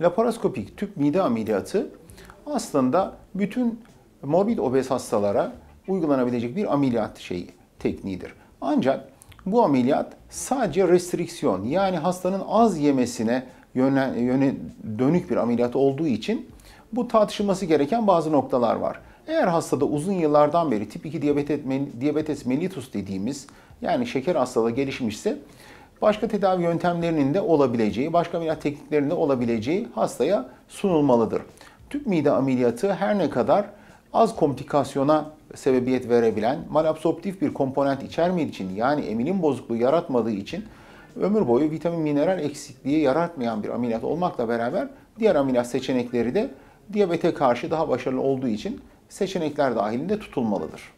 laparoskopik tüp mide ameliyatı aslında bütün morbid obez hastalara uygulanabilecek bir ameliyat şeyi, tekniğidir. Ancak bu ameliyat sadece restriksiyon yani hastanın az yemesine yöne, yöne dönük bir ameliyat olduğu için bu tartışılması gereken bazı noktalar var. Eğer hastada uzun yıllardan beri tip 2 diyabet etme, diyabetes mellitus dediğimiz yani şeker hastalığı gelişmişse başka tedavi yöntemlerinin de olabileceği, başka ameliyat tekniklerinin de olabileceği hastaya sunulmalıdır. Tüp mide ameliyatı her ne kadar az komplikasyona sebebiyet verebilen, malabsorptif bir komponent içermediği için yani emilim bozukluğu yaratmadığı için ömür boyu vitamin mineral eksikliği yaratmayan bir ameliyat olmakla beraber diğer ameliyat seçenekleri de diyabete karşı daha başarılı olduğu için seçenekler dahilinde tutulmalıdır.